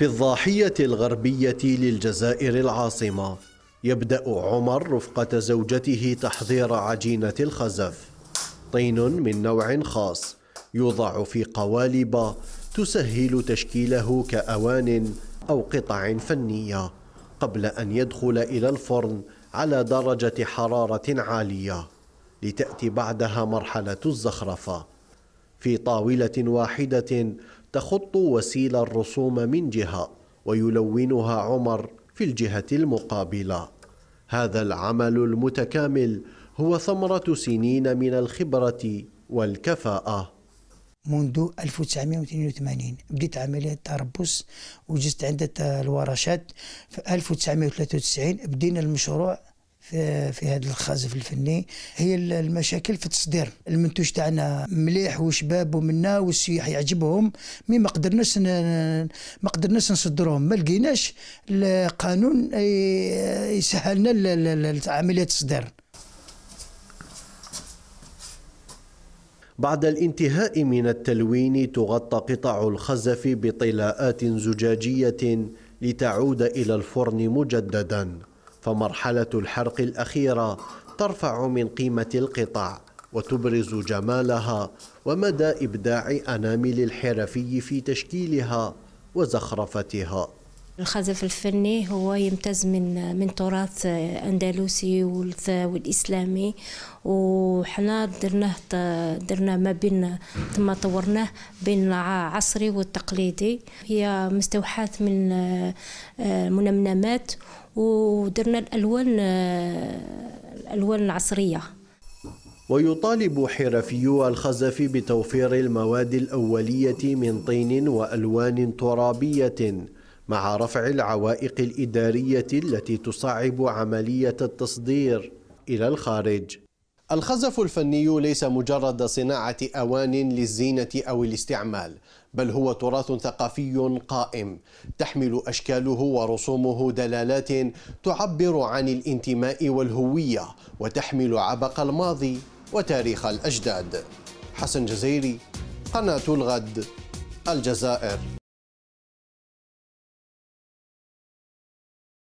في الضاحية الغربية للجزائر العاصمة يبدأ عمر رفقة زوجته تحضير عجينة الخزف طين من نوع خاص يوضع في قوالب تسهل تشكيله كأوان أو قطع فنية قبل أن يدخل إلى الفرن على درجة حرارة عالية لتأتي بعدها مرحلة الزخرفة في طاولة واحدة تخط وسيلة الرسوم من جهة ويلونها عمر في الجهة المقابلة هذا العمل المتكامل هو ثمرة سنين من الخبرة والكفاءة منذ 1982 بديت عملية تربص وجزت عدة الورشات في 1993 بدينا المشروع في هذا الخازف الفني هي المشاكل في التصدير المنتوج تاعنا مليح وشباب ومنا والسياح يعجبهم مي ما قدرناش ما قدرناش نصدروهم ما لقيناش القانون يسهلنا عمليه التصدير بعد الانتهاء من التلوين تغطى قطع الخزف بطلاءات زجاجيه لتعود الى الفرن مجددا فمرحلة الحرق الأخيرة ترفع من قيمة القطع وتبرز جمالها ومدى إبداع أنامل الحرفي في تشكيلها وزخرفتها الخزف الفني هو يمتاز من من تراث اندلسي والاسلامي وحنا درناه درنا ما بين ثم طورناه بين العصري والتقليدي هي مستوحاة من آه، منمنمات ودرنا الالوان آه، الالوان العصريه ويطالب حرفيو الخزف بتوفير المواد الأولية من طين وألوان ترابية مع رفع العوائق الإدارية التي تصعب عملية التصدير إلى الخارج الخزف الفني ليس مجرد صناعة أوان للزينة أو الاستعمال بل هو تراث ثقافي قائم تحمل أشكاله ورسومه دلالات تعبر عن الانتماء والهوية وتحمل عبق الماضي وتاريخ الأجداد حسن جزيري قناة الغد الجزائر